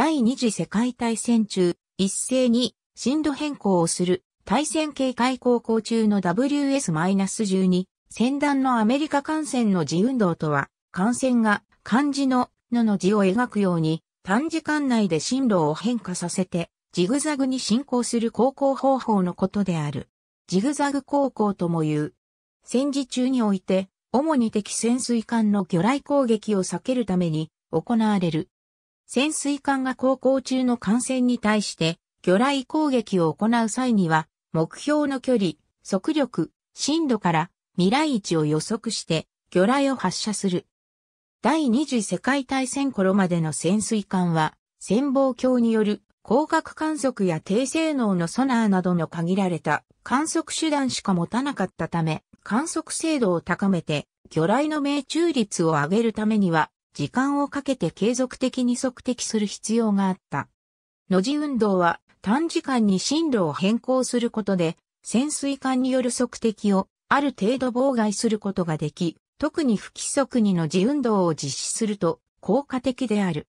第二次世界大戦中、一斉に進路変更をする対戦警戒航行中の WS-12 戦団のアメリカ艦船の自運動とは、艦船が漢字ののの字を描くように短時間内で進路を変化させてジグザグに進行する航行方法のことである。ジグザグ航行とも言う。戦時中において主に敵潜水艦の魚雷攻撃を避けるために行われる潜水艦が航行中の艦船に対して、魚雷攻撃を行う際には、目標の距離、速力、深度から未来位置を予測して、魚雷を発射する。第二次世界大戦頃までの潜水艦は、潜望鏡による光学観測や低性能のソナーなどの限られた観測手段しか持たなかったため、観測精度を高めて、魚雷の命中率を上げるためには、時間をかけて継続的に測定する必要があった。の字運動は短時間に進路を変更することで、潜水艦による測定をある程度妨害することができ、特に不規則にの字運動を実施すると効果的である。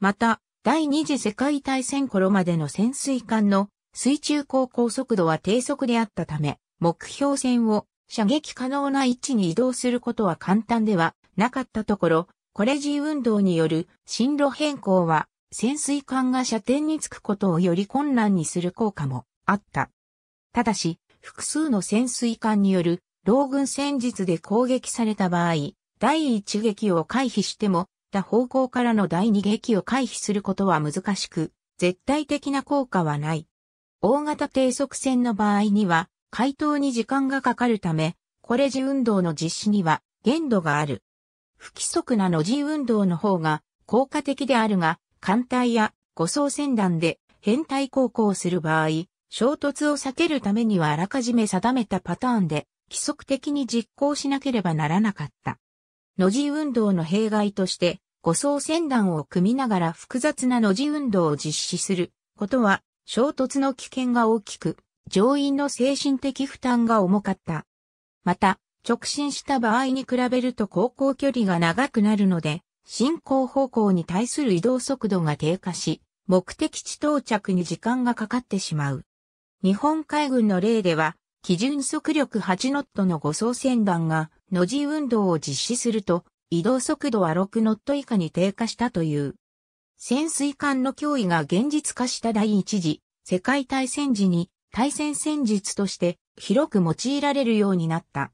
また、第二次世界大戦頃までの潜水艦の水中航行速度は低速であったため、目標線を射撃可能な位置に移動することは簡単ではなかったところ、コレジー運動による進路変更は潜水艦が射点につくことをより困難にする効果もあった。ただし、複数の潜水艦による老軍戦術で攻撃された場合、第一撃を回避しても、他方向からの第二撃を回避することは難しく、絶対的な効果はない。大型低速船の場合には、回答に時間がかかるため、コレジ運動の実施には限度がある。不規則なの G 運動の方が効果的であるが、艦隊や護送船団で変態航行する場合、衝突を避けるためにはあらかじめ定めたパターンで規則的に実行しなければならなかった。の G 運動の弊害として、護送船団を組みながら複雑なの G 運動を実施することは、衝突の危険が大きく、乗員の精神的負担が重かった。また、直進した場合に比べると航行距離が長くなるので、進行方向に対する移動速度が低下し、目的地到着に時間がかかってしまう。日本海軍の例では、基準速力8ノットの護送船団が、の字運動を実施すると、移動速度は6ノット以下に低下したという。潜水艦の脅威が現実化した第一次、世界大戦時に、対戦戦術として、広く用いられるようになった。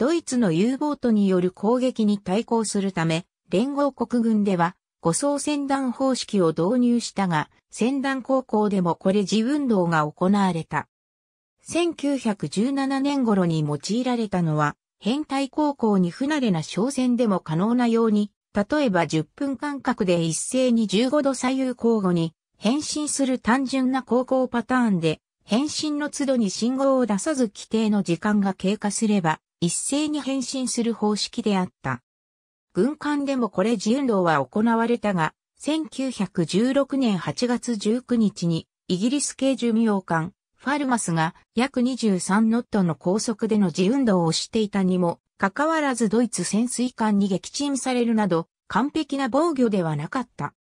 ドイツの U ボートによる攻撃に対抗するため、連合国軍では護送船団方式を導入したが、船団高校でもこれ自運動が行われた。1917年頃に用いられたのは、変態高校に不慣れな商船でも可能なように、例えば10分間隔で一斉に15度左右交互に変身する単純な高校パターンで、返信の都度に信号を出さず規定の時間が経過すれば、一斉に返信する方式であった。軍艦でもこれ自運動は行われたが、1916年8月19日に、イギリス系寿命艦、ファルマスが約23ノットの高速での自運動をしていたにも、かかわらずドイツ潜水艦に撃沈されるなど、完璧な防御ではなかった。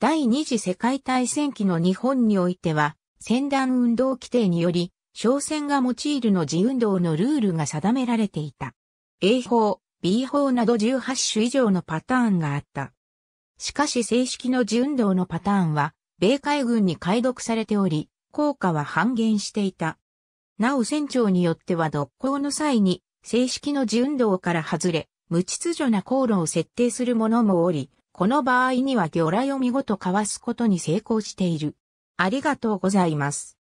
第二次世界大戦期の日本においては、船団運動規定により、商船が用いるの自運動のルールが定められていた。A 法、B 法など18種以上のパターンがあった。しかし正式の自運動のパターンは、米海軍に解読されており、効果は半減していた。なお船長によっては独行の際に、正式の自運動から外れ、無秩序な航路を設定する者もおり、この場合には魚雷を見事かわすことに成功している。ありがとうございます。